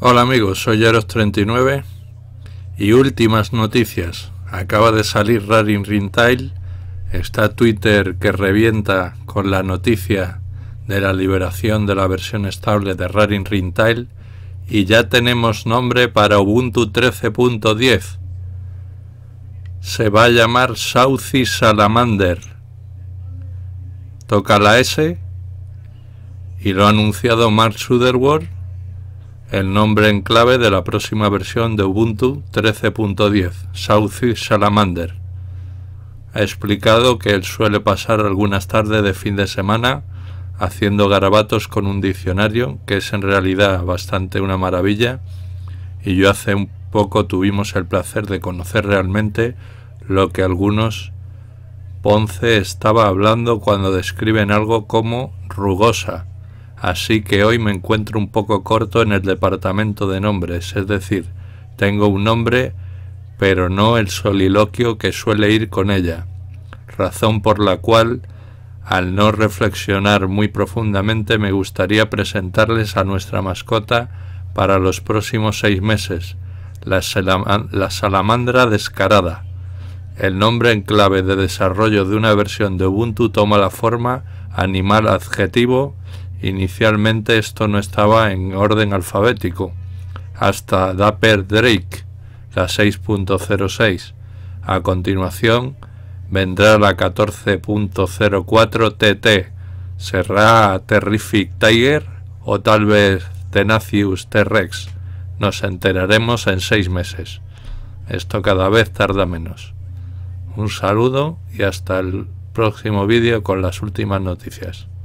Hola amigos, soy Eros39 y últimas noticias. Acaba de salir Rarin Rintail, está Twitter que revienta con la noticia de la liberación de la versión estable de Rarin Rintail y ya tenemos nombre para Ubuntu 13.10. Se va a llamar Saucy Salamander. Toca la S y lo ha anunciado Mark Sutherworth el nombre en clave de la próxima versión de Ubuntu 13.10, Southy Salamander. Ha explicado que él suele pasar algunas tardes de fin de semana haciendo garabatos con un diccionario, que es en realidad bastante una maravilla, y yo hace un poco tuvimos el placer de conocer realmente lo que algunos Ponce estaba hablando cuando describen algo como rugosa, así que hoy me encuentro un poco corto en el departamento de nombres, es decir, tengo un nombre, pero no el soliloquio que suele ir con ella, razón por la cual, al no reflexionar muy profundamente, me gustaría presentarles a nuestra mascota para los próximos seis meses, la, salamandra descarada. El nombre en clave de desarrollo de una versión de Ubuntu toma la forma animal adjetivo Inicialmente esto no estaba en orden alfabético, hasta Dapper Drake, la 6.06. A continuación vendrá la 14.04 TT, será Terrific Tiger o tal vez Tenacious T-Rex. Nos enteraremos en seis meses. Esto cada vez tarda menos. Un saludo y hasta el próximo vídeo con las últimas noticias.